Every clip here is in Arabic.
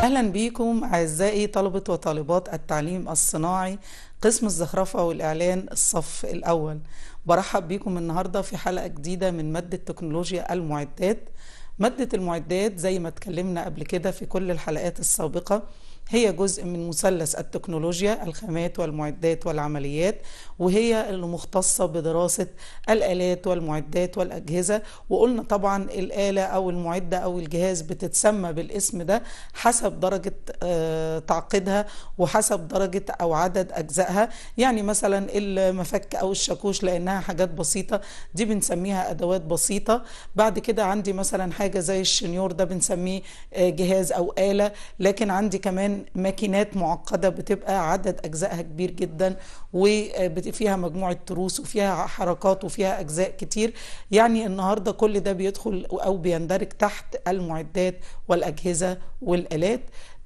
أهلا بيكم أعزائي طلبة وطالبات التعليم الصناعي قسم الزخرفة والإعلان الصف الأول برحب بيكم النهاردة في حلقة جديدة من مادة تكنولوجيا المعدات مادة المعدات زي ما اتكلمنا قبل كده في كل الحلقات السابقة هي جزء من مثلث التكنولوجيا الخامات والمعدات والعمليات وهي اللي مختصة بدراسة الآلات والمعدات والأجهزة وقلنا طبعا الآلة أو المعدة أو الجهاز بتتسمى بالاسم ده حسب درجة آه، تعقيدها وحسب درجة أو عدد أجزائها يعني مثلا المفك أو الشاكوش لأنها حاجات بسيطة دي بنسميها أدوات بسيطة بعد كده عندي مثلا حاجة زي الشنيور ده بنسميه آه، جهاز أو آلة لكن عندي كمان ماكينات معقده بتبقى عدد اجزائها كبير جدا وفيها مجموعه تروس وفيها حركات وفيها اجزاء كتير يعني النهارده كل ده بيدخل او بيندرج تحت المعدات والاجهزه والالات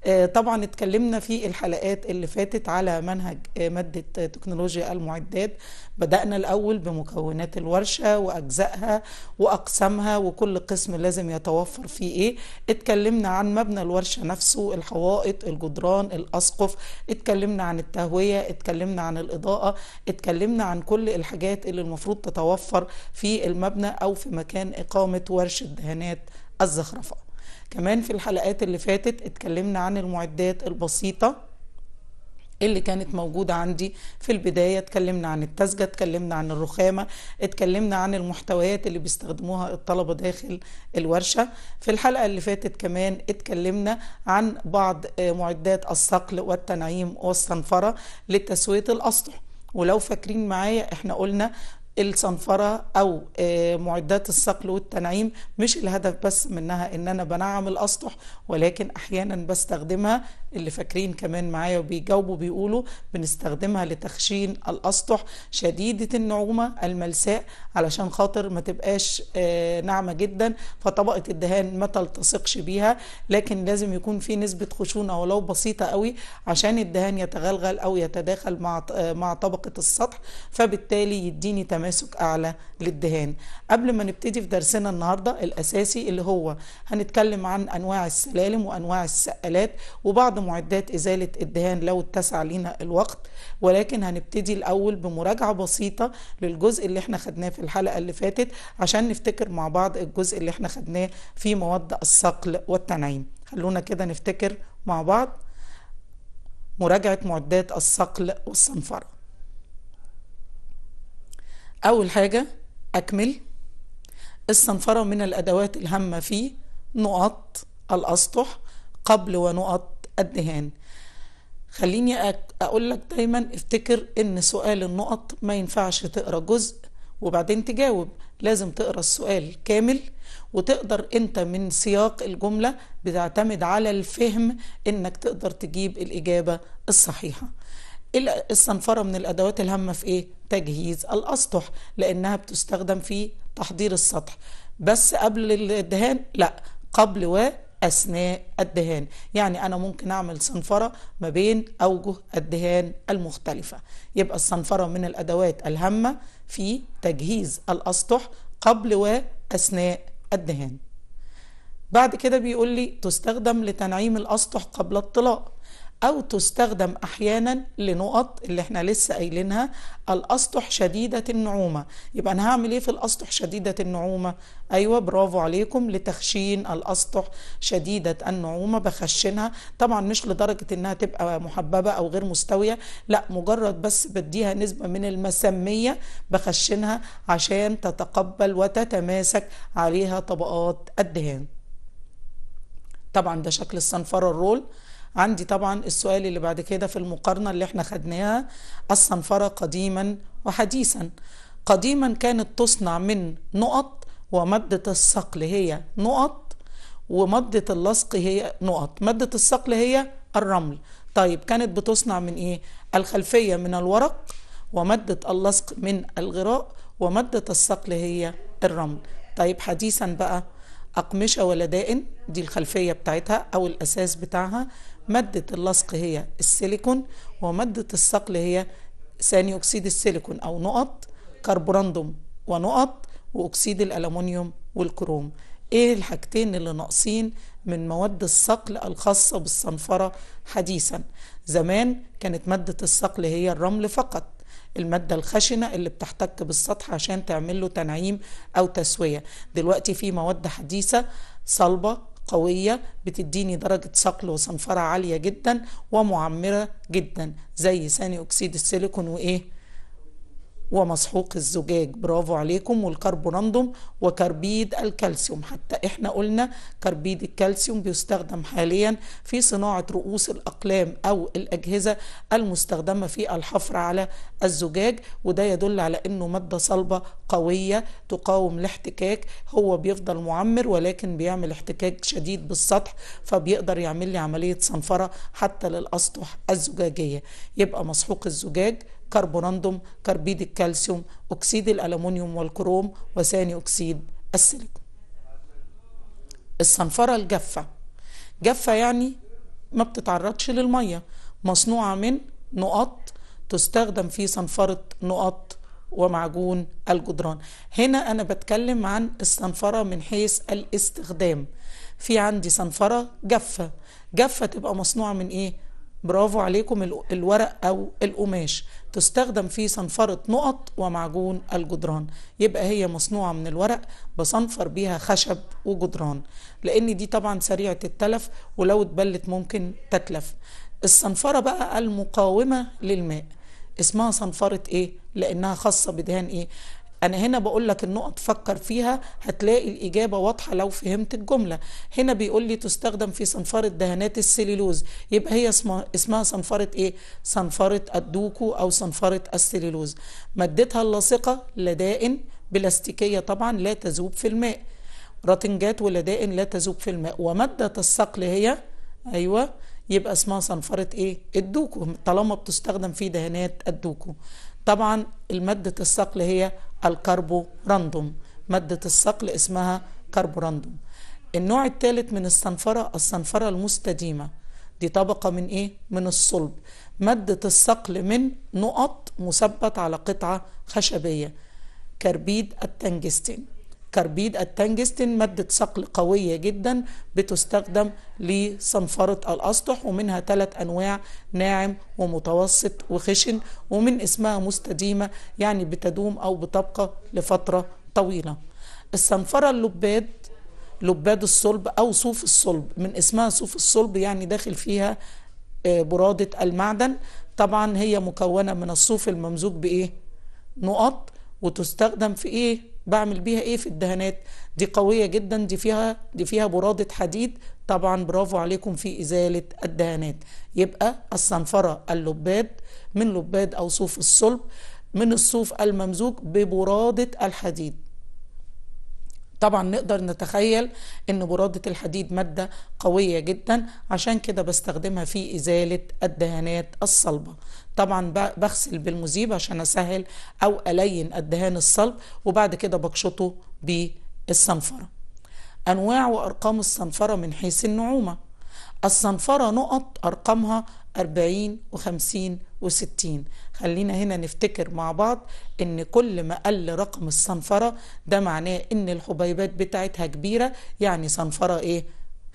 آه، طبعا اتكلمنا في الحلقات اللي فاتت على منهج آه، مادة تكنولوجيا المعدات بدأنا الأول بمكونات الورشة وأجزائها وأقسامها وكل قسم لازم يتوفر فيه إيه اتكلمنا عن مبنى الورشة نفسه الحوائط الجدران الأسقف اتكلمنا عن التهوية اتكلمنا عن الإضاءة اتكلمنا عن كل الحاجات اللي المفروض تتوفر في المبنى أو في مكان إقامة ورشة دهانات الزخرفه كمان في الحلقات اللي فاتت اتكلمنا عن المعدات البسيطة اللي كانت موجودة عندي في البداية اتكلمنا عن التسجة اتكلمنا عن الرخامة اتكلمنا عن المحتويات اللي بيستخدموها الطلبة داخل الورشة في الحلقة اللي فاتت كمان اتكلمنا عن بعض آه، معدات الصقل والتنعيم والصنفرة لتسوية الأسطح ولو فاكرين معايا احنا قلنا الصنفرة أو آه، معدات الصقل والتنعيم مش الهدف بس منها إن أنا بنعم الأسطح ولكن أحيانا بستخدمها اللي فاكرين كمان معايا وبيجاوبوا بيقولوا بنستخدمها لتخشين الأسطح شديدة النعومة الملساء علشان خاطر ما تبقاش آه، ناعمة جدا فطبقة الدهان ما تلتصقش بيها لكن لازم يكون في نسبة خشونة ولو بسيطة قوي عشان الدهان يتغلغل أو يتداخل مع آه، مع طبقة السطح فبالتالي يديني تمام تماسك أعلى للدهان قبل ما نبتدي في درسنا النهاردة الأساسي اللي هو هنتكلم عن أنواع السلالم وأنواع السقالات وبعض معدات إزالة الدهان لو اتسع لنا الوقت ولكن هنبتدي الأول بمراجعة بسيطة للجزء اللي احنا خدناه في الحلقة اللي فاتت عشان نفتكر مع بعض الجزء اللي احنا خدناه في مواد الصقل والتنعيم خلونا كده نفتكر مع بعض مراجعة معدات الصقل والصنفرة أول حاجة أكمل الصنفرة من الأدوات الهامة في نقط الأسطح قبل ونقط الدهان خليني أقول لك دايما افتكر إن سؤال النقط ما ينفعش تقرأ جزء وبعدين تجاوب لازم تقرأ السؤال كامل وتقدر انت من سياق الجملة بتعتمد على الفهم انك تقدر تجيب الاجابة الصحيحة الصنفرة من الأدوات الهامة في إيه؟ تجهيز الأسطح لأنها بتستخدم في تحضير السطح بس قبل الدهان لا قبل و أثناء الدهان يعني أنا ممكن أعمل صنفرة ما بين أوجه الدهان المختلفة يبقى الصنفرة من الأدوات الهامة في تجهيز الأسطح قبل وأثناء الدهان بعد كده بيقول لي تستخدم لتنعيم الأسطح قبل الطلاق أو تستخدم أحيانا لنقط اللي احنا لسه قايلينها الأسطح شديدة النعومة يبقى أنا هعمل إيه في الأسطح شديدة النعومة؟ أيوة برافو عليكم لتخشين الأسطح شديدة النعومة بخشنها طبعا مش لدرجة إنها تبقى محببة أو غير مستوية لا مجرد بس بديها نسبة من المسمية بخشنها عشان تتقبل وتتماسك عليها طبقات الدهان طبعا ده شكل الصنفرة الرول عندي طبعا السؤال اللي بعد كده في المقارنة اللي احنا خدناها الصنفرة قديما وحديثا قديما كانت تصنع من نقط ومادة الصقل هي نقط ومادة اللصق هي نقط مادة الصقل هي الرمل طيب كانت بتصنع من ايه الخلفية من الورق ومادة اللصق من الغراء ومادة الصقل هي الرمل طيب حديثا بقى أقمشة ولا دائن دي الخلفية بتاعتها أو الأساس بتاعها مادة اللصق هي السيليكون ومادة الصقل هي ثاني أكسيد السيليكون أو نقط كربوراندوم ونقط وأكسيد الألمونيوم والكروم إيه الحاجتين اللي ناقصين من مواد الصقل الخاصة بالصنفرة حديثا زمان كانت مادة الصقل هي الرمل فقط المادة الخشنة اللي بتحتك بالسطح عشان تعمل له تنعيم أو تسوية دلوقتي في مواد حديثة صلبة قوية بتديني درجة صقل وصنفرة عالية جدا ومعمرة جدا زي ثاني أكسيد السيليكون وإيه ومسحوق الزجاج برافو عليكم والكربوناندوم وكربيد الكالسيوم حتى احنا قلنا كربيد الكالسيوم بيستخدم حاليا في صناعة رؤوس الأقلام أو الأجهزة المستخدمة في الحفر على الزجاج وده يدل على أنه مادة صلبة قوية تقاوم الاحتكاك هو بيفضل معمر ولكن بيعمل احتكاك شديد بالسطح فبيقدر يعمل لي عملية صنفرة حتى للأسطح الزجاجية يبقى مسحوق الزجاج كربوناندوم كربيد الكالسيوم أكسيد الألمونيوم والكروم وثاني أكسيد السيليكون الصنفرة الجافة جافة يعني ما بتتعرضش للمية مصنوعة من نقط تستخدم في صنفرة نقط ومعجون الجدران هنا أنا بتكلم عن الصنفرة من حيث الاستخدام في عندي صنفرة جافة جافة تبقى مصنوعة من إيه؟ برافو عليكم الورق أو القماش تستخدم في صنفرة نقط ومعجون الجدران يبقى هي مصنوعة من الورق بصنفر بيها خشب وجدران لأن دي طبعا سريعة التلف ولو اتبلت ممكن تتلف الصنفرة بقى المقاومة للماء اسمها صنفرة ايه لانها خاصة بدهان ايه انا هنا بقول لك النقط فكر فيها هتلاقي الاجابه واضحه لو فهمت الجمله هنا بيقول لي تستخدم في صنفره دهانات السليلوز يبقى هي اسمها اسمها صنفره ايه صنفره الدوكو او صنفره السليلوز مادتها اللاصقه لدائن بلاستيكيه طبعا لا تذوب في الماء رتنجات ولدائن لا تذوب في الماء وماده الصقل هي ايوه يبقى اسمها صنفره ايه الدوكو طالما بتستخدم في دهانات الدوكو طبعا المادة الصقل هي الكربوراندوم مادة الصقل اسمها كربوراندوم النوع الثالث من الصنفرة الصنفرة المستديمة دي طبقة من ايه؟ من الصلب مادة الصقل من نقط مثبت على قطعة خشبية كربيد التنجستين كربيد التنجستين مادة صقل قوية جدا بتستخدم لصنفرة الأسطح ومنها ثلاث أنواع ناعم ومتوسط وخشن ومن اسمها مستديمة يعني بتدوم أو بتبقى لفترة طويلة الصنفرة اللباد لباد الصلب أو صوف الصلب من اسمها صوف الصلب يعني داخل فيها آه، برادة المعدن طبعا هي مكونة من الصوف الممزوج بإيه؟ نقط وتستخدم في إيه؟ بعمل بيها ايه في الدهانات دي قوية جدا دي فيها دي فيها برادة حديد طبعا برافو عليكم في ازالة الدهانات يبقى الصنفرة اللباد من لباد او صوف الصلب من الصوف الممزوج ببرادة الحديد طبعا نقدر نتخيل ان برادة الحديد مادة قوية جدا عشان كده بستخدمها في ازالة الدهانات الصلبة طبعا بغسل بالمذيب عشان اسهل او الين الدهان الصلب وبعد كده بقشطه بالصنفرة انواع وارقام الصنفرة من حيث النعومة الصنفرة نقط ارقامها 40 و50 و60 خلينا هنا نفتكر مع بعض ان كل ما قل رقم الصنفرة ده معناه ان الحبيبات بتاعتها كبيرة يعني صنفرة ايه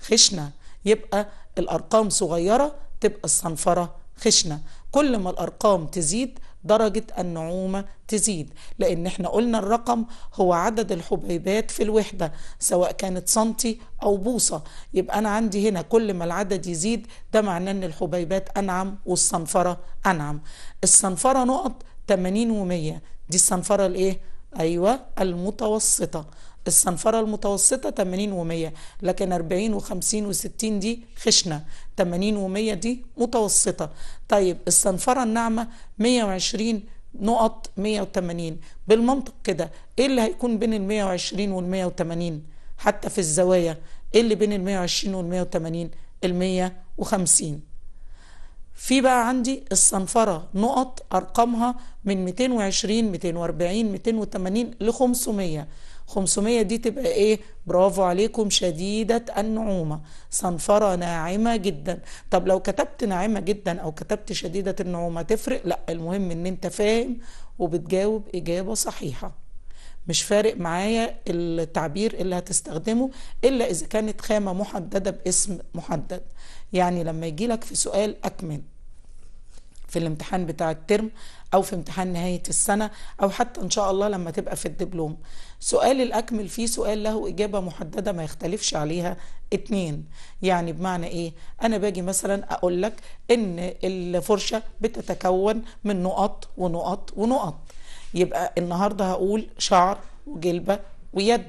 خشنة يبقى الارقام صغيرة تبقى الصنفرة خشنة كل ما الارقام تزيد درجة النعومة تزيد لأن احنا قلنا الرقم هو عدد الحبيبات في الوحدة سواء كانت سنتي أو بوصة يبقى أنا عندي هنا كل ما العدد يزيد ده معناه أن الحبيبات أنعم والصنفرة أنعم الصنفرة نقط 80 و100 دي الصنفرة الإيه؟ أيوة المتوسطة الصنفرة المتوسطة 80 و100 لكن 40 و50 و60 دي خشنة 80 و100 دي متوسطة طيب الصنفرة الناعمة 120 نقط 180 بالمنطق كده ايه اللي هيكون بين ال 120 وال 180 حتى في الزوايا ايه اللي بين ال 120 وال 180 ال 150 في بقى عندي الصنفرة نقط أرقامها من 220 240 280 ل 500 500 دي تبقى ايه برافو عليكم شديدة النعومة صنفرة ناعمة جدا طب لو كتبت ناعمة جدا او كتبت شديدة النعومة تفرق لا المهم ان انت فاهم وبتجاوب اجابة صحيحة مش فارق معايا التعبير اللي هتستخدمه الا اذا كانت خامة محددة باسم محدد يعني لما يجي لك في سؤال اكمل في الامتحان بتاع الترم او في امتحان نهايه السنه او حتى ان شاء الله لما تبقى في الدبلوم سؤال الاكمل فيه سؤال له اجابه محدده ما يختلفش عليها اتنين يعني بمعنى ايه انا باجي مثلا اقول لك ان الفرشه بتتكون من نقط ونقط ونقط يبقى النهارده هقول شعر وجلبه ويد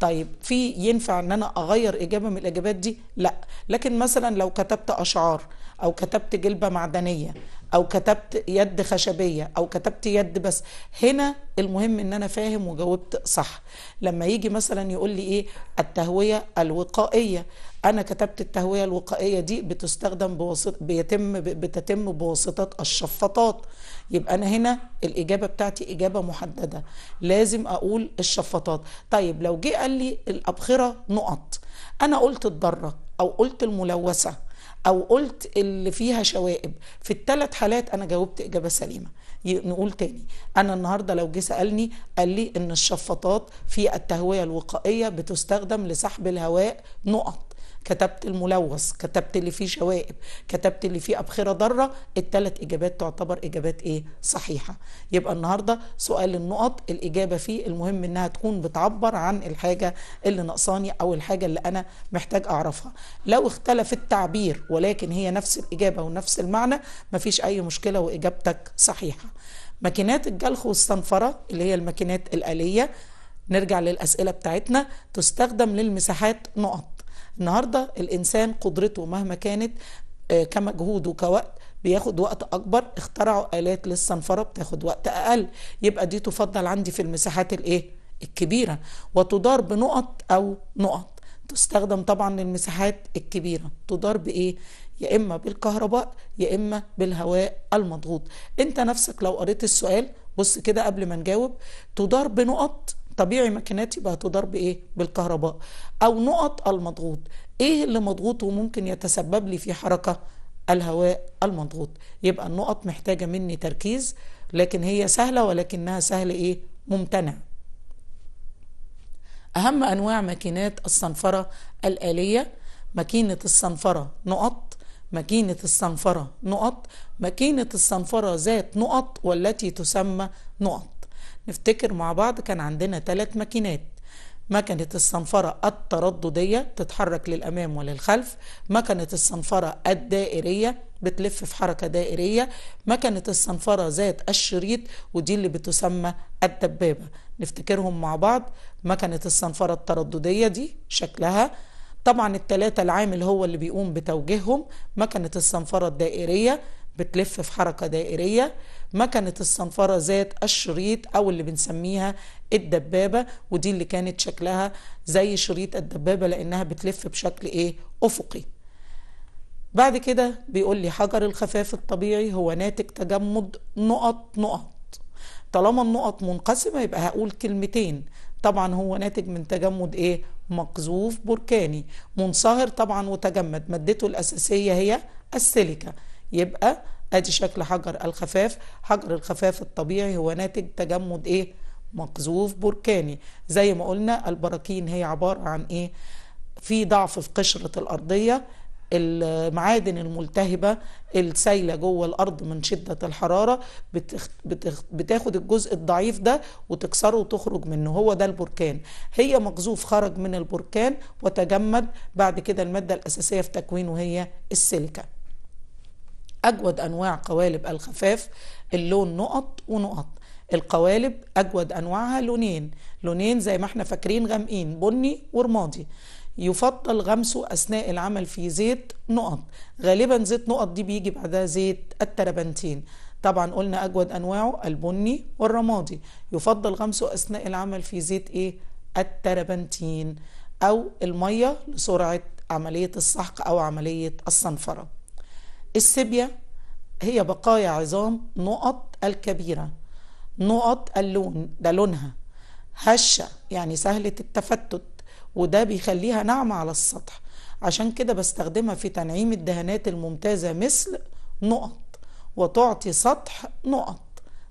طيب في ينفع ان انا اغير اجابه من الاجابات دي لا لكن مثلا لو كتبت اشعار أو كتبت جلبة معدنية أو كتبت يد خشبية أو كتبت يد بس هنا المهم ان انا فاهم وجاوبت صح لما يجي مثلا يقول لي ايه التهوية الوقائية انا كتبت التهوية الوقائية دي بتستخدم بواسطة بيتم بتتم بواسطة الشفاطات يبقى انا هنا الاجابة بتاعتي اجابة محددة لازم اقول الشفاطات طيب لو جه قال لي الابخرة نقط انا قلت الضرة او قلت الملوثة او قلت اللي فيها شوائب في الثلاث حالات انا جاوبت اجابه سليمه نقول تاني انا النهارده لو جه سالني قال لي ان الشفاطات في التهويه الوقائيه بتستخدم لسحب الهواء نقط كتبت الملوث كتبت اللي فيه شوائب كتبت اللي فيه أبخرة ضارة الثلاث إجابات تعتبر إجابات إيه صحيحة يبقى النهاردة سؤال النقط الإجابة فيه المهم إنها تكون بتعبر عن الحاجة اللي نقصاني أو الحاجة اللي أنا محتاج أعرفها لو اختلف التعبير ولكن هي نفس الإجابة ونفس المعنى مفيش أي مشكلة وإجابتك صحيحة ماكينات الجلخ والصنفرة اللي هي الماكينات الآلية نرجع للأسئلة بتاعتنا تستخدم للمساحات نقط النهارده الانسان قدرته مهما كانت آه، كمجهود وكوقت بياخد وقت اكبر اخترعوا الات للصنفره بتاخد وقت اقل يبقى دي تفضل عندي في المساحات الايه الكبيره وتدار بنقط او نقط تستخدم طبعا للمساحات الكبيره تدار بايه يا اما بالكهرباء يا اما بالهواء المضغوط انت نفسك لو قريت السؤال بص كده قبل ما نجاوب تدار بنقط طبيعي ماكيناتي بقى تضرب بايه بالكهرباء او نقط المضغوط ايه اللي مضغوط وممكن يتسبب لي في حركه الهواء المضغوط يبقى النقط محتاجه مني تركيز لكن هي سهله ولكنها سهل ايه ممتنع اهم انواع ماكينات الصنفره الاليه ماكينه الصنفره نقط ماكينة الصنفرة نقط ماكينة الصنفرة ذات نقط والتي تسمى نقط نفتكر مع بعض كان عندنا ثلاث ماكينات مكنة الصنفرة الترددية تتحرك للأمام وللخلف مكنة الصنفرة الدائرية بتلف في حركة دائرية مكنة الصنفرة ذات الشريط ودي اللي بتسمى الدبابة نفتكرهم مع بعض مكنة الصنفرة الترددية دي شكلها طبعا التلاتة العامل هو اللي بيقوم بتوجيههم مكنة الصنفرة الدائرية بتلف في حركة دائرية مكنة الصنفرة ذات الشريط أو اللي بنسميها الدبابة ودي اللي كانت شكلها زي شريط الدبابة لأنها بتلف بشكل إيه أفقي بعد كده بيقول لي حجر الخفاف الطبيعي هو ناتج تجمد نقط نقط طالما النقط منقسمة يبقى هقول كلمتين طبعا هو ناتج من تجمد ايه مقذوف بركاني منصهر طبعا وتجمد مادته الأساسية هي السيليكا يبقى ادي شكل حجر الخفاف حجر الخفاف الطبيعي هو ناتج تجمد ايه مقذوف بركاني زي ما قلنا البراكين هي عبارة عن ايه في ضعف في قشرة الارضية المعادن الملتهبة السايلة جوه الأرض من شدة الحرارة بتخ... بتخ... بتاخد الجزء الضعيف ده وتكسره وتخرج منه هو ده البركان هي مقذوف خرج من البركان وتجمد بعد كده المادة الأساسية في تكوينه هي السلكه أجود أنواع قوالب الخفاف اللون نقط ونقط القوالب أجود أنواعها لونين لونين زي ما احنا فاكرين غامقين بني ورمادي يفضل غمسه أثناء العمل في زيت نقط غالبا زيت نقط دي بيجي بعدها زيت التربنتين طبعا قلنا أجود أنواعه البني والرمادي يفضل غمسه أثناء العمل في زيت إيه؟ التربنتين أو المية لسرعة عملية السحق أو عملية الصنفرة السيبيا هي بقايا عظام نقط الكبيرة نقط اللون ده لونها هشة يعني سهلة التفتت وده بيخليها ناعمة على السطح عشان كده بستخدمها في تنعيم الدهانات الممتازة مثل نقط وتعطي سطح نقط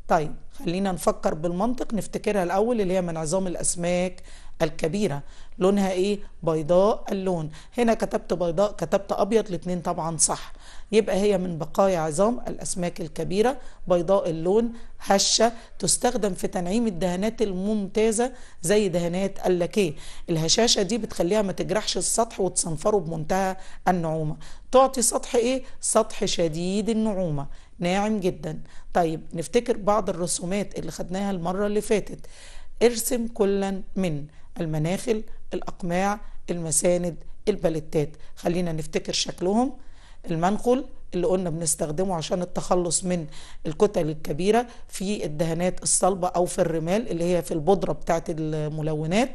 طيب خلينا نفكر بالمنطق نفتكرها الأول اللي هي من عظام الأسماك الكبيرة لونها إيه؟ بيضاء اللون هنا كتبت بيضاء كتبت أبيض الاتنين طبعا صح يبقى هي من بقايا عظام الأسماك الكبيرة بيضاء اللون هشة تستخدم في تنعيم الدهانات الممتازة زي دهانات اللاكيه الهشاشة دي بتخليها ما تجرحش السطح وتصنفره بمنتهى النعومة تعطي سطح إيه؟ سطح شديد النعومة ناعم جدا طيب نفتكر بعض الرسومات اللي خدناها المرة اللي فاتت ارسم كلا من المناخل الأقماع المساند البلتات خلينا نفتكر شكلهم المنخل اللي قلنا بنستخدمه عشان التخلص من الكتل الكبيرة في الدهانات الصلبة أو في الرمال اللي هي في البودرة بتاعت الملونات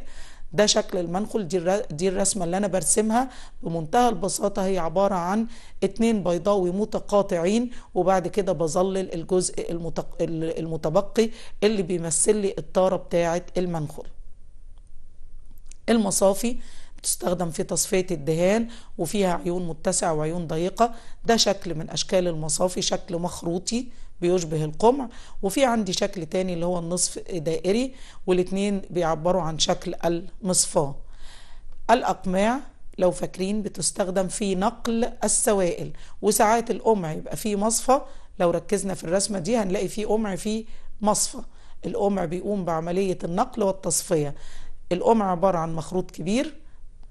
ده شكل المنخل دي الرسمة اللي أنا برسمها بمنتهى البساطة هي عبارة عن اتنين بيضاوي متقاطعين وبعد كده بظلل الجزء المتبقي اللي بيمثل لي الطارة بتاعة المنخل المصافي بتستخدم في تصفية الدهان وفيها عيون متسعة وعيون ضيقة ده شكل من أشكال المصافي شكل مخروطي بيشبه القمع وفي عندي شكل تاني اللي هو النصف دائري والاتنين بيعبروا عن شكل المصفاة الأقماع لو فاكرين بتستخدم في نقل السوائل وساعات القمع يبقى فيه مصفى لو ركزنا في الرسمة دي هنلاقي فيه قمع فيه مصفى القمع بيقوم بعملية النقل والتصفية القمع عبارة عن مخروط كبير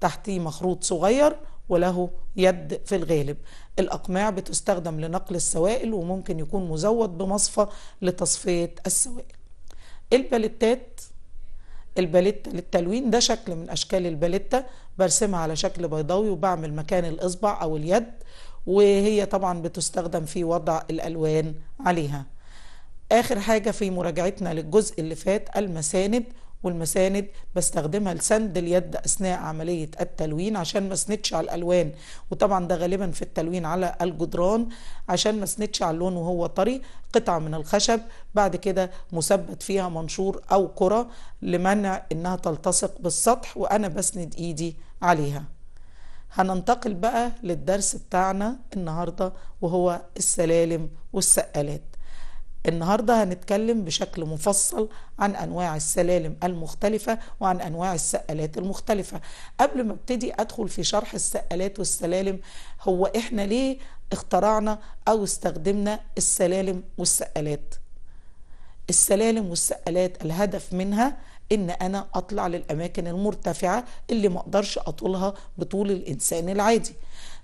تحتيه مخروط صغير وله يد في الغالب الأقماع بتستخدم لنقل السوائل وممكن يكون مزود بمصفى لتصفية السوائل الباليتات الباليتا للتلوين ده شكل من أشكال الباليتا برسمها على شكل بيضاوي وبعمل مكان الإصبع أو اليد وهي طبعا بتستخدم في وضع الألوان عليها آخر حاجة في مراجعتنا للجزء اللي فات المساند والمساند بستخدمها لسند اليد اثناء عمليه التلوين عشان ما اسندش على الالوان وطبعا ده غالبا في التلوين على الجدران عشان ما اسندش على اللون وهو طري قطعه من الخشب بعد كده مثبت فيها منشور او كره لمنع انها تلتصق بالسطح وانا بسند ايدي عليها هننتقل بقى للدرس بتاعنا النهارده وهو السلالم والسقالات النهاردة هنتكلم بشكل مفصل عن أنواع السلالم المختلفة وعن أنواع السقالات المختلفة قبل ما ابتدي أدخل في شرح السقالات والسلالم هو إحنا ليه اخترعنا أو استخدمنا السلالم والسقالات السلالم والسقالات الهدف منها ان انا اطلع للاماكن المرتفعه اللي مقدرش اطولها بطول الانسان العادي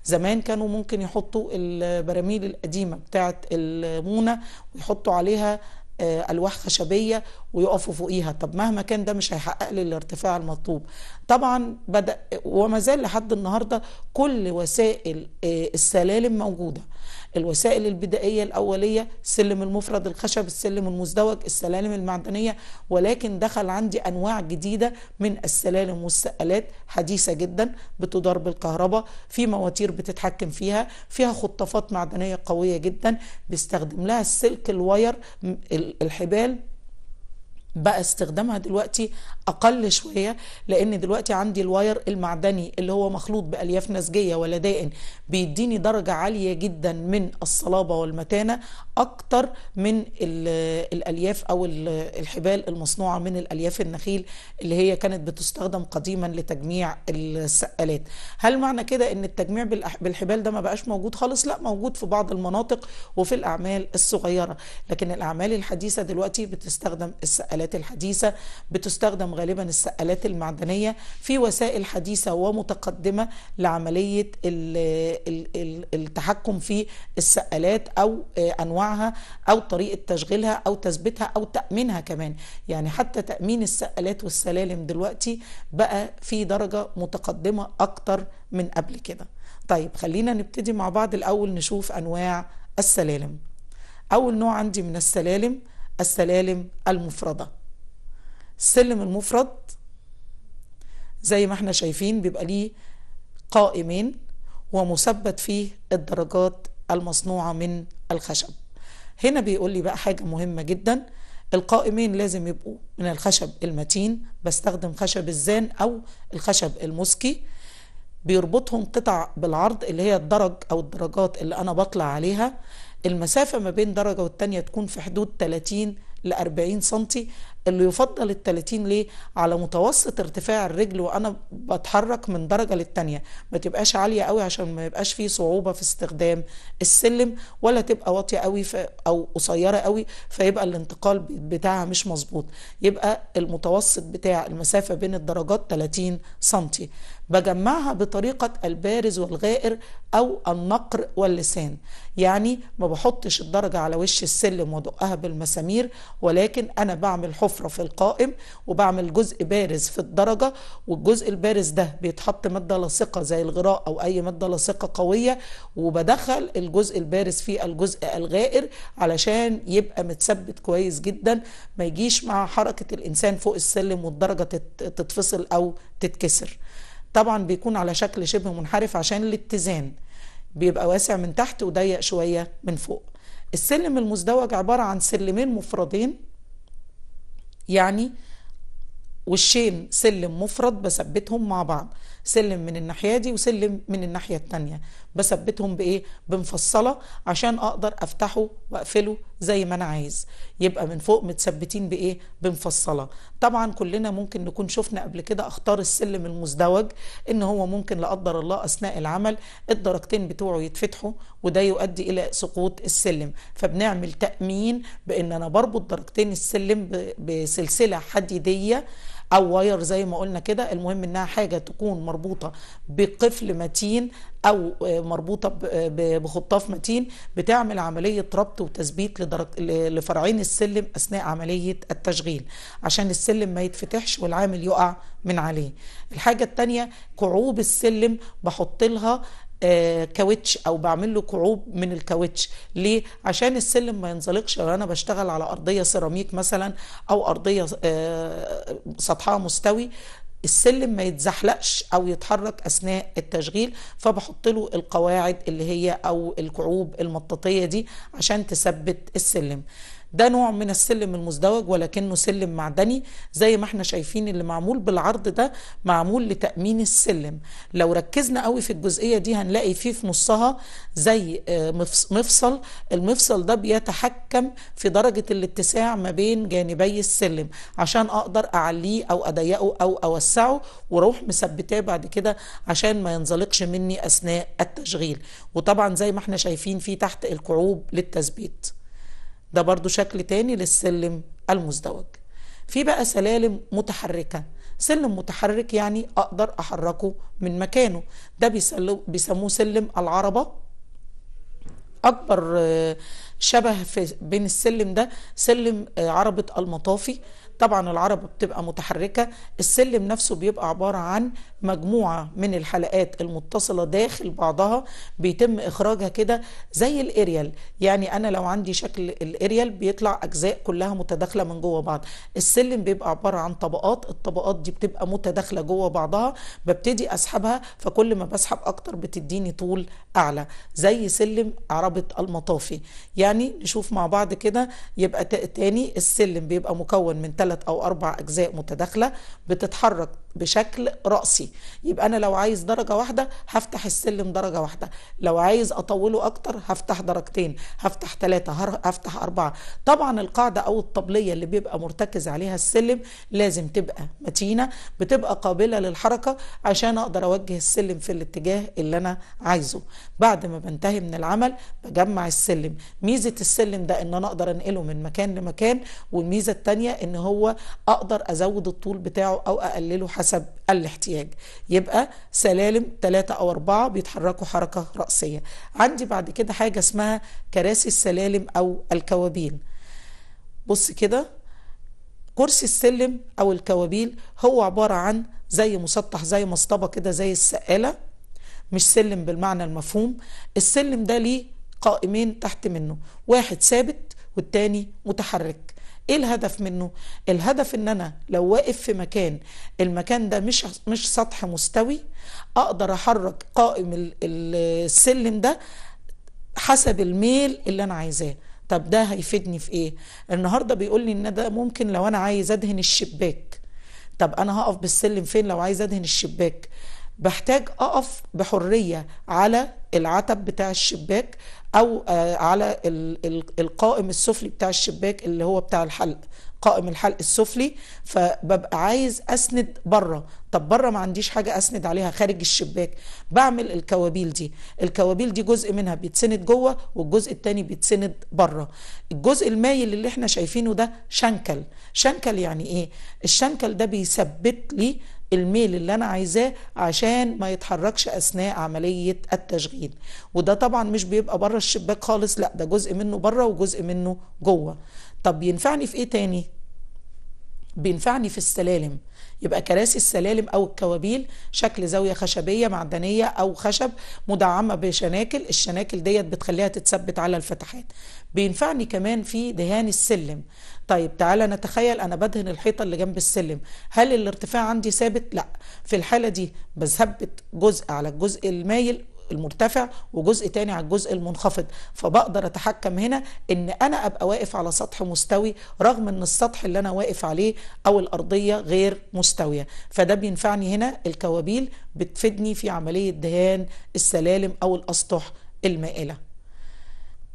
زمان كانوا ممكن يحطوا البراميل القديمة بتاعة المونة ويحطوا عليها آه، ألواح خشبية ويقفوا فوقيها طب مهما كان ده مش هيحقق لي الارتفاع المطلوب طبعا بدأ وما زال لحد النهاردة كل وسائل آه، السلالم موجودة الوسائل البدائية الأولية السلم المفرد الخشب السلم المزدوج السلالم المعدنية ولكن دخل عندي أنواع جديدة من السلالم والسقالات حديثة جدا بتدار بالكهرباء في مواتير بتتحكم فيها فيها خطافات معدنية قوية جدا بيستخدم لها السلك الواير الحبال بقى استخدامها دلوقتي اقل شويه لان دلوقتي عندي الواير المعدني اللي هو مخلوط بالياف نسجيه ولا دائن بيديني درجه عاليه جدا من الصلابه والمتانه اكتر من الالياف او الحبال المصنوعه من الالياف النخيل اللي هي كانت بتستخدم قديما لتجميع السقالات هل معنى كده ان التجميع بالحبال ده ما بقاش موجود خالص لا موجود في بعض المناطق وفي الاعمال الصغيره لكن الاعمال الحديثه دلوقتي بتستخدم السقالات السقالات الحديثة بتستخدم غالبا السقالات المعدنية في وسائل حديثة ومتقدمة لعملية التحكم في السقالات أو آه، أنواعها أو طريقة تشغيلها أو تثبيتها أو تأمينها كمان يعني حتى تأمين السقالات والسلالم دلوقتي بقى في درجة متقدمة أكتر من قبل كده طيب خلينا نبتدي مع بعض الأول نشوف أنواع السلالم أول نوع عندي من السلالم السلالم المفردة السلم المفرد زي ما احنا شايفين بيبقى ليه قائمين ومثبت فيه الدرجات المصنوعة من الخشب هنا بيقول لي بقى حاجة مهمة جدا القائمين لازم يبقوا من الخشب المتين بستخدم خشب الزان أو الخشب المسكي بيربطهم قطع بالعرض اللي هي الدرج أو الدرجات اللي أنا بطلع عليها المسافة ما بين درجة والتانية تكون في حدود 30 ل 40 سنتي اللي يفضل ال 30 ليه على متوسط ارتفاع الرجل وانا بتحرك من درجه للتانيه ما تبقاش عاليه قوي عشان ما يبقاش فيه صعوبه في استخدام السلم ولا تبقى واطيه قوي او قصيره قوي فيبقى الانتقال بتاعها مش مظبوط يبقى المتوسط بتاع المسافه بين الدرجات 30 سنتي بجمعها بطريقة البارز والغائر أو النقر واللسان يعني ما بحطش الدرجة على وش السلم وادقها بالمسامير ولكن أنا بعمل حفرة في القائم وبعمل جزء بارز في الدرجة والجزء البارز ده بيتحط مادة لاصقة زي الغراء أو أي مادة لاصقة قوية وبدخل الجزء البارز في الجزء الغائر علشان يبقى متثبت كويس جدا ما يجيش مع حركة الإنسان فوق السلم والدرجة تتفصل أو تتكسر طبعا بيكون على شكل شبه منحرف عشان الاتزان بيبقى واسع من تحت وضيق شوية من فوق السلم المزدوج عبارة عن سلمين مفردين يعني وشين سلم مفرد بثبتهم مع بعض سلم من الناحيه دي وسلم من الناحيه الثانيه بثبتهم بايه بمفصله عشان اقدر افتحه واقفله زي ما انا عايز يبقى من فوق متثبتين بايه بمفصله طبعا كلنا ممكن نكون شفنا قبل كده أختار السلم المزدوج ان هو ممكن لا قدر الله اثناء العمل الدرجتين بتوعه يتفتحوا وده يؤدي الى سقوط السلم فبنعمل تامين بان انا بربط درجتين السلم بسلسله حديديه او واير زي ما قلنا كده المهم انها حاجه تكون مربوطه بقفل متين او آه، مربوطه آه، بخطاف متين بتعمل عمليه ربط وتثبيت لفرعين السلم اثناء عمليه التشغيل عشان السلم ما يتفتحش والعامل يقع من عليه الحاجه الثانيه كعوب السلم بحط لها كاوتش او بعمل له كعوب من الكاوتش ليه عشان السلم ما ينزلقش لو انا بشتغل على ارضيه سيراميك مثلا او ارضيه آه، سطحها مستوي السلم ما يتزحلقش او يتحرك اثناء التشغيل فبحط له القواعد اللي هي او الكعوب المطاطيه دي عشان تثبت السلم ده نوع من السلم المزدوج ولكنه سلم معدني زي ما احنا شايفين اللي معمول بالعرض ده معمول لتأمين السلم لو ركزنا قوي في الجزئية دي هنلاقي فيه في نصها زي آه، مفصل المفصل ده بيتحكم في درجة الاتساع ما بين جانبي السلم عشان اقدر اعليه او اضيقه او اوسعه واروح مثبتاه بعد كده عشان ما ينزلقش مني اثناء التشغيل وطبعا زي ما احنا شايفين فيه تحت الكعوب للتثبيت ده برضو شكل تاني للسلم المزدوج في بقى سلالم متحركة سلم متحرك يعني أقدر أحركه من مكانه ده بيسموه سلم العربة أكبر آه، شبه في بين السلم ده سلم آه، عربة المطافي طبعا العربة بتبقى متحركة السلم نفسه بيبقى عبارة عن مجموعة من الحلقات المتصلة داخل بعضها بيتم إخراجها كده زي الإريال يعني أنا لو عندي شكل الإريال بيطلع أجزاء كلها متداخلة من جوه بعض السلم بيبقى عبارة عن طبقات الطبقات دي بتبقى متداخلة جوه بعضها ببتدي أسحبها فكل ما بسحب أكتر بتديني طول أعلى زي سلم عربة المطافي يعني نشوف مع بعض كده يبقى تاني السلم بيبقى مكون من ثلاث أو أربع أجزاء متداخلة بتتحرك بشكل رأسي يبقى أنا لو عايز درجة واحدة هفتح السلم درجة واحدة لو عايز أطوله أكتر هفتح درجتين هفتح ثلاثة هفتح أربعة طبعا القاعدة أو الطبلية اللي بيبقى مرتكز عليها السلم لازم تبقى متينة بتبقى قابلة للحركة عشان أقدر أوجه السلم في الاتجاه اللي أنا عايزه بعد ما بنتهي من العمل بجمع السلم ميزة السلم ده إن أنا أقدر أنقله من مكان لمكان والميزة التانية إن هو أقدر أزود الطول بتاعه أو أقلله حسب حسب الاحتياج يبقى سلالم ثلاثة أو أربعة بيتحركوا حركة رأسية عندي بعد كده حاجة اسمها كراسي السلالم أو الكوابين بص كده كرسي السلم أو الكوابيل هو عبارة عن زي مسطح زي مصطبة كده زي السقالة مش سلم بالمعنى المفهوم السلم ده ليه قائمين تحت منه واحد ثابت والتاني متحرك ايه الهدف منه الهدف ان انا لو واقف في مكان المكان ده مش مش سطح مستوي اقدر احرك قائم السلم ده حسب الميل اللي انا عايزاه طب ده هيفيدني في ايه النهارده بيقول لي ان ده ممكن لو انا عايز ادهن الشباك طب انا هقف بالسلم فين لو عايز ادهن الشباك بحتاج اقف بحريه على العتب بتاع الشباك او آه، على القائم السفلي بتاع الشباك اللي هو بتاع الحلق قائم الحلق السفلي فببقى عايز اسند بره طب بره ما عنديش حاجه اسند عليها خارج الشباك بعمل الكوابيل دي الكوابيل دي جزء منها بيتسند جوه والجزء التاني بيتسند بره الجزء المايل اللي احنا شايفينه ده شنكل شنكل يعني ايه الشنكل ده بيثبت لي الميل اللي انا عايزاه عشان ما يتحركش اثناء عمليه التشغيل وده طبعا مش بيبقى بره الشباك خالص لا ده جزء منه بره وجزء منه جوه طب ينفعني في ايه تاني بينفعني في السلالم يبقى كراسي السلالم أو الكوابيل شكل زاوية خشبية معدنية أو خشب مدعمة بشناكل الشناكل ديت بتخليها تتثبت على الفتحات بينفعني كمان في دهان السلم طيب تعالى نتخيل أنا بدهن الحيطة اللي جنب السلم هل الارتفاع عندي ثابت؟ لا في الحالة دي بثبت جزء على الجزء المايل المرتفع وجزء تاني على الجزء المنخفض فبقدر اتحكم هنا ان انا ابقى واقف على سطح مستوي رغم ان السطح اللي انا واقف عليه او الارضيه غير مستويه فده بينفعني هنا الكوابيل بتفيدني في عمليه دهان السلالم او الاسطح المائله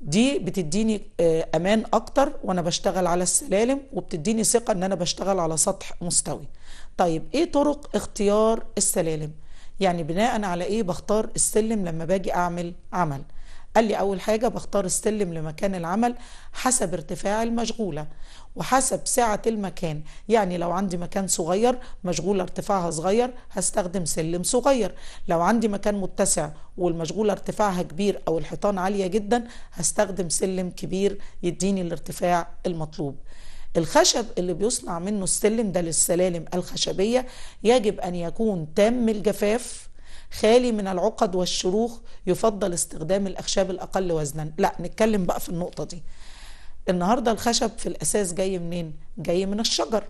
دي بتديني آه، امان اكتر وانا بشتغل على السلالم وبتديني ثقه ان انا بشتغل على سطح مستوي طيب ايه طرق اختيار السلالم يعني بناء على ايه بختار السلم لما باجي اعمل عمل قال لي اول حاجه بختار السلم لمكان العمل حسب ارتفاع المشغوله وحسب سعه المكان يعني لو عندي مكان صغير مشغوله ارتفاعها صغير هستخدم سلم صغير لو عندي مكان متسع والمشغوله ارتفاعها كبير او الحيطان عاليه جدا هستخدم سلم كبير يديني الارتفاع المطلوب الخشب اللي بيصنع منه السلم ده للسلالم الخشبية يجب أن يكون تام الجفاف خالي من العقد والشروخ يفضل استخدام الأخشاب الأقل وزنا لا نتكلم بقى في النقطة دي النهاردة الخشب في الأساس جاي منين؟ جاي من الشجر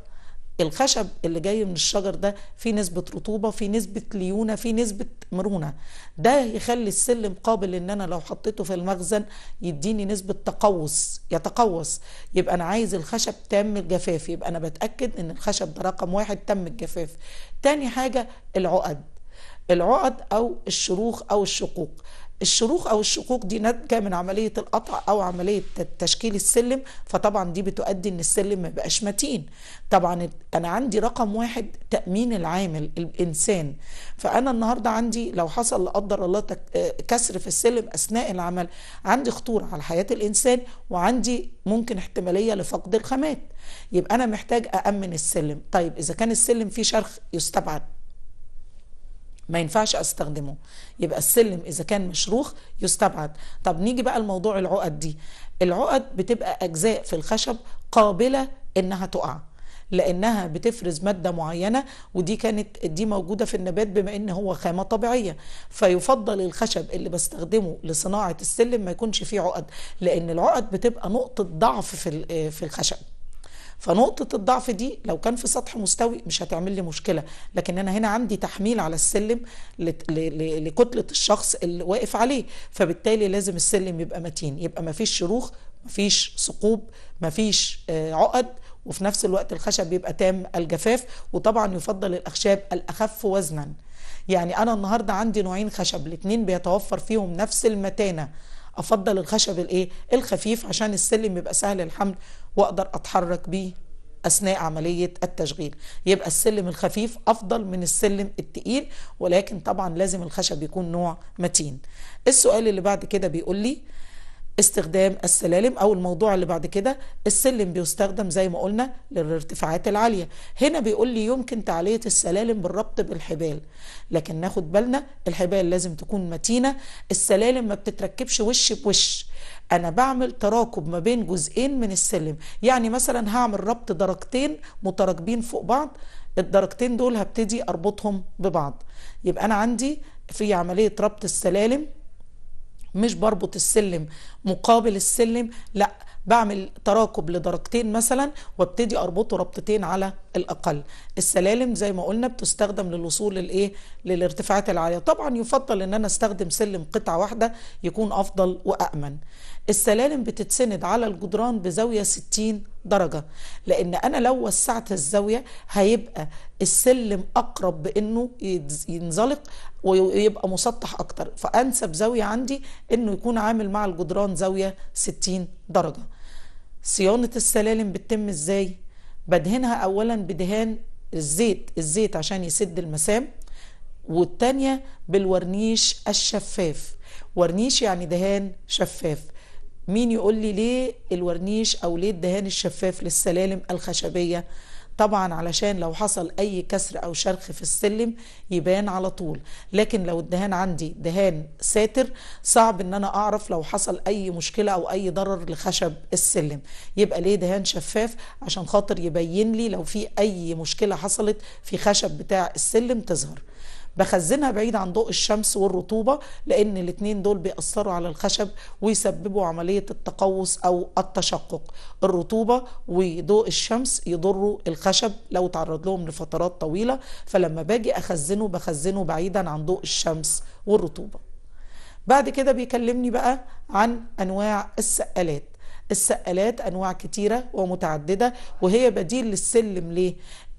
الخشب اللي جاي من الشجر ده فيه نسبة رطوبة فيه نسبة ليونة فيه نسبة مرونة ده يخلي السلم قابل ان انا لو حطيته في المخزن يديني نسبة تقوس يتقوس يبقى انا عايز الخشب تام الجفاف يبقى انا بتأكد ان الخشب ده رقم واحد تم الجفاف تاني حاجة العقد العقد او الشروخ او الشقوق الشروخ او الشقوق دي ناتجه من عمليه القطع او عمليه تشكيل السلم فطبعا دي بتؤدي ان السلم ما بقاش متين طبعا انا عندي رقم واحد تامين العامل الانسان فانا النهارده عندي لو حصل لا قدر الله آه، كسر في السلم اثناء العمل عندي خطوره على حياه الانسان وعندي ممكن احتماليه لفقد الخامات يبقى انا محتاج اامن السلم طيب اذا كان السلم فيه شرخ يستبعد ما ينفعش استخدمه يبقى السلم اذا كان مشروخ يستبعد طب نيجي بقى لموضوع العقد دي العقد بتبقى اجزاء في الخشب قابله انها تقع لانها بتفرز ماده معينه ودي كانت دي موجوده في النبات بما ان هو خامه طبيعيه فيفضل الخشب اللي بستخدمه لصناعه السلم ما يكونش فيه عقد لان العقد بتبقى نقطه ضعف في في الخشب فنقطة الضعف دي لو كان في سطح مستوي مش هتعمل لي مشكلة لكن أنا هنا عندي تحميل على السلم لكتلة الشخص اللي واقف عليه فبالتالي لازم السلم يبقى متين يبقى مفيش شروخ مفيش ثقوب مفيش آه، عقد وفي نفس الوقت الخشب يبقى تام الجفاف وطبعا يفضل الأخشاب الأخف وزنا يعني أنا النهاردة عندي نوعين خشب الاتنين بيتوفر فيهم نفس المتانة افضل الخشب الايه الخفيف عشان السلم يبقى سهل الحمل واقدر اتحرك بيه اثناء عمليه التشغيل يبقى السلم الخفيف افضل من السلم التقيل ولكن طبعا لازم الخشب يكون نوع متين السؤال اللي بعد كده بيقول لي استخدام السلالم او الموضوع اللي بعد كده السلم بيستخدم زي ما قلنا للارتفاعات العاليه هنا بيقول لي يمكن تعليه السلالم بالربط بالحبال لكن ناخد بالنا الحبال لازم تكون متينه السلالم ما بتتركبش وش بوش انا بعمل تراكب ما بين جزئين من السلم يعني مثلا هعمل ربط درجتين متراكبين فوق بعض الدرجتين دول هبتدي اربطهم ببعض يبقى انا عندي في عمليه ربط السلالم مش بربط السلم مقابل السلم لا بعمل تراكب لدرجتين مثلا وابتدي اربطه ربطتين على الاقل السلالم زي ما قلنا بتستخدم للوصول للايه للارتفاعات العاليه طبعا يفضل ان انا استخدم سلم قطعه واحده يكون افضل وامن السلالم بتتسند على الجدران بزاوية 60 درجة لأن أنا لو وسعت الزاوية هيبقى السلم أقرب بأنه ينزلق ويبقى مسطح أكتر فأنسب زاوية عندي أنه يكون عامل مع الجدران زاوية 60 درجة صيانة السلالم بتتم إزاي؟ بدهنها أولا بدهان الزيت الزيت عشان يسد المسام والتانية بالورنيش الشفاف ورنيش يعني دهان شفاف مين يقول لي ليه الورنيش او ليه الدهان الشفاف للسلالم الخشبية طبعا علشان لو حصل اي كسر او شرخ في السلم يبان على طول لكن لو الدهان عندي دهان ساتر صعب ان انا اعرف لو حصل اي مشكلة او اي ضرر لخشب السلم يبقى ليه دهان شفاف عشان خاطر يبين لي لو في اي مشكلة حصلت في خشب بتاع السلم تظهر بخزنها بعيد عن ضوء الشمس والرطوبة لأن الاتنين دول بيأثروا على الخشب ويسببوا عملية التقوس أو التشقق الرطوبة وضوء الشمس يضروا الخشب لو تعرض لهم لفترات طويلة فلما باجي أخزنه بخزنه بعيدا عن ضوء الشمس والرطوبة بعد كده بيكلمني بقى عن أنواع السقالات السقالات انواع كتيره ومتعدده وهي بديل للسلم ليه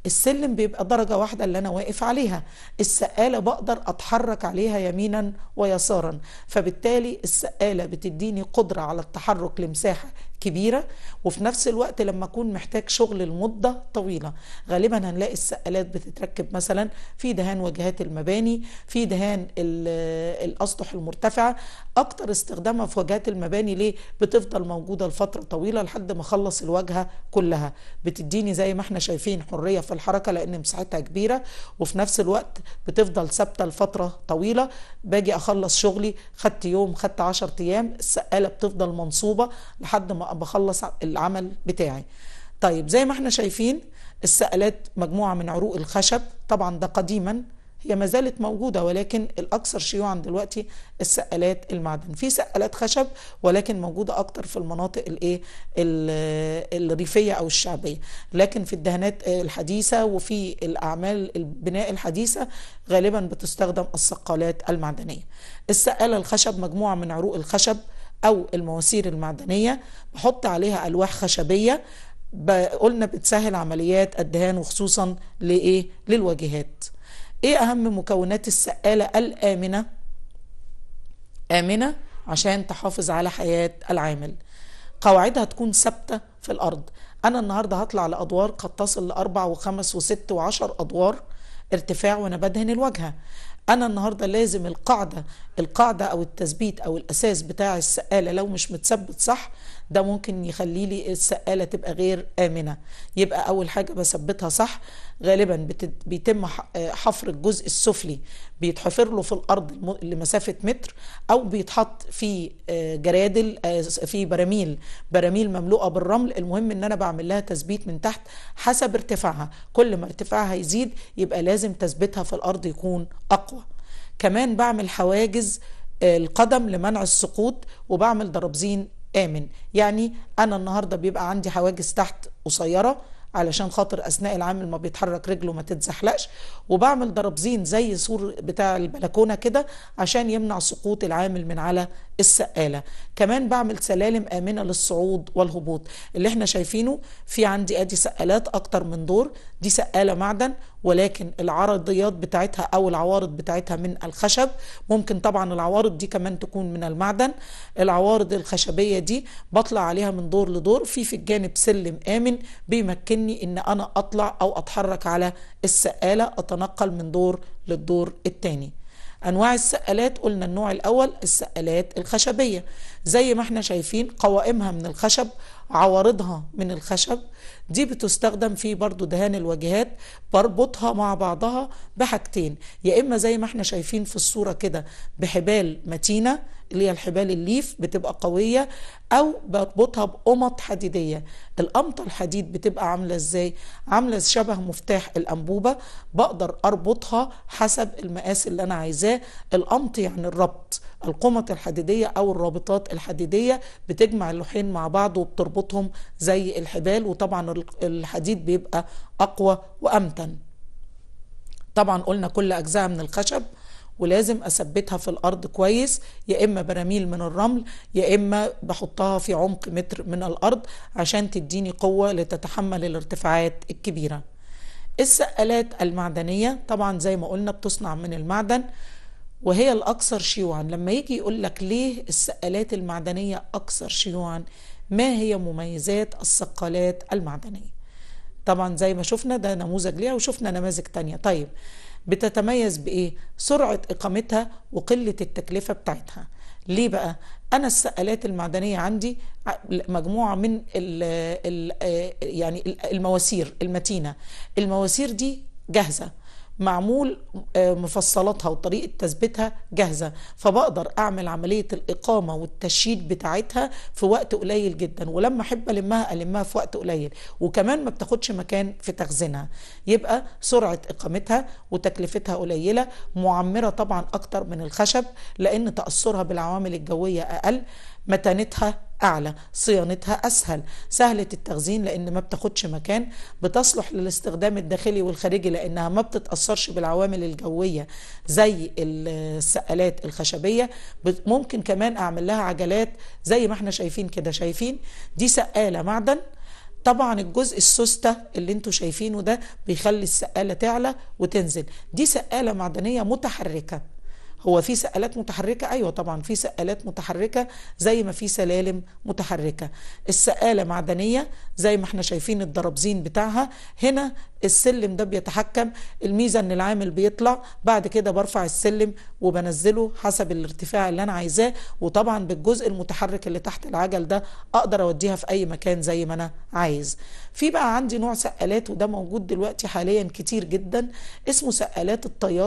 السلم بيبقى درجة واحدة اللي أنا واقف عليها السقالة بقدر أتحرك عليها يمينا ويسارا فبالتالي السقالة بتديني قدرة على التحرك لمساحة كبيرة وفي نفس الوقت لما أكون محتاج شغل لمدة طويلة غالبا هنلاقي السقالات بتتركب مثلا في دهان واجهات المباني في دهان آه، الأسطح المرتفعة أكتر استخدامها في واجهات المباني ليه بتفضل موجودة لفترة طويلة لحد ما أخلص الواجهة كلها بتديني زي ما احنا شايفين حرية في الحركة لأن مساحتها كبيرة وفي نفس الوقت بتفضل ثابتة لفترة طويلة باجي أخلص شغلي خدت يوم خدت 10 أيام السقالة بتفضل منصوبة لحد ما ابقى بخلص العمل بتاعي طيب زي ما احنا شايفين السقالات مجموعة من عروق الخشب طبعا ده قديما هي ما زالت موجودة ولكن الأكثر شيوعا دلوقتي السقالات المعدن في سقالات خشب ولكن موجودة أكتر في المناطق الإيه الريفية أو الشعبية لكن في الدهانات الحديثة وفي الأعمال البناء الحديثة غالبا بتستخدم السقالات المعدنية السقالة الخشب مجموعة من عروق الخشب أو المواسير المعدنية بحط عليها ألواح خشبية قلنا بتسهل عمليات الدهان وخصوصا لإيه؟ للواجهات إيه أهم مكونات السقالة الآمنة؟ آمنة عشان تحافظ على حياة العامل قواعدها تكون ثابتة في الأرض أنا النهاردة هطلع لأدوار قد تصل لأربع وخمس وست وعشر أدوار ارتفاع وأنا بدهن الواجهة انا النهارده لازم القاعده القاعده او التثبيت او الاساس بتاع السقاله لو مش متثبت صح ده ممكن يخلي لي السقاله تبقى غير امنه يبقى اول حاجه بثبتها صح غالبا بيتم حفر الجزء السفلي بيتحفر له في الارض لمسافه متر او بيتحط في آه، جرادل آه، في براميل براميل مملوءه بالرمل المهم ان انا بعمل لها تثبيت من تحت حسب ارتفاعها كل ما ارتفاعها يزيد يبقى لازم تثبيتها في الارض يكون اقوى كمان بعمل حواجز آه، القدم لمنع السقوط وبعمل ضربزين آمن يعني أنا النهاردة بيبقى عندي حواجز تحت قصيرة علشان خاطر اثناء العامل ما بيتحرك رجله ما تتزحلقش وبعمل درابزين زي سور بتاع البلكونه كده عشان يمنع سقوط العامل من على السقاله كمان بعمل سلالم امنه للصعود والهبوط اللي احنا شايفينه في عندي ادي سقالات اكتر من دور دي سقالة معدن ولكن العرضيات بتاعتها أو العوارض بتاعتها من الخشب ممكن طبعا العوارض دي كمان تكون من المعدن العوارض الخشبية دي بطلع عليها من دور لدور في في الجانب سلم آمن بيمكنني إن أنا أطلع أو أتحرك على السقالة أتنقل من دور للدور التاني انواع السقالات قلنا النوع الاول السقالات الخشبيه زي ما احنا شايفين قوائمها من الخشب عوارضها من الخشب دي بتستخدم في برضو دهان الواجهات بربطها مع بعضها بحاجتين يا اما زي ما احنا شايفين في الصوره كده بحبال متينه اللي هي الحبال الليف بتبقى قويه او بربطها بقمط حديديه القمطه الحديد بتبقى عامله ازاي عامله شبه مفتاح الانبوبه بقدر اربطها حسب المقاس اللي انا عايزاه القمط يعني الربط القمط الحديدية أو الرابطات الحديدية بتجمع اللوحين مع بعض وبتربطهم زي الحبال وطبعا الحديد بيبقى أقوى وأمتن طبعا قلنا كل أجزاء من الخشب ولازم اثبتها في الارض كويس يا اما براميل من الرمل يا اما بحطها في عمق متر من الارض عشان تديني قوه لتتحمل الارتفاعات الكبيره السقالات المعدنيه طبعا زي ما قلنا بتصنع من المعدن وهي الأكثر شيوعا لما يجي يقول لك ليه السقالات المعدنية أكثر شيوعا ما هي مميزات السقالات المعدنية طبعا زي ما شفنا ده نموذج ليها وشفنا نماذج تانية طيب بتتميز بإيه؟ سرعة إقامتها وقلة التكلفة بتاعتها ليه بقى؟ أنا السقالات المعدنية عندي مجموعة من الـ الـ آه، يعني المواسير المتينة المواسير دي جاهزة معمول آه، مفصلاتها وطريقة تثبيتها جاهزة فبقدر أعمل عملية الإقامة والتشييد بتاعتها في وقت قليل جدا ولما أحب ألمها ألمها في وقت قليل وكمان ما بتاخدش مكان في تخزينها يبقى سرعة إقامتها وتكلفتها قليلة معمرة طبعا أكتر من الخشب لأن تأثرها بالعوامل الجوية أقل متانتها أعلى صيانتها أسهل سهلة التخزين لأن ما بتاخدش مكان بتصلح للاستخدام الداخلي والخارجي لأنها ما بتتأثرش بالعوامل الجوية زي السقالات الخشبية ممكن كمان أعمل لها عجلات زي ما احنا شايفين كده شايفين دي سقالة معدن طبعا الجزء السوستة اللي انتوا شايفينه ده بيخلي السقالة تعلى وتنزل دي سقالة معدنية متحركة هو في سقالات متحركه ايوه طبعا في سقالات متحركه زي ما في سلالم متحركه السقاله معدنيه زي ما احنا شايفين الضربزين بتاعها هنا السلم ده بيتحكم الميزه ان العامل بيطلع بعد كده برفع السلم وبنزله حسب الارتفاع اللي انا عايزاه وطبعا بالجزء المتحرك اللي تحت العجل ده اقدر اوديها في اي مكان زي ما انا عايز في بقى عندي نوع سقالات وده موجود دلوقتي حاليا كتير جدا اسمه سقالات الطيارة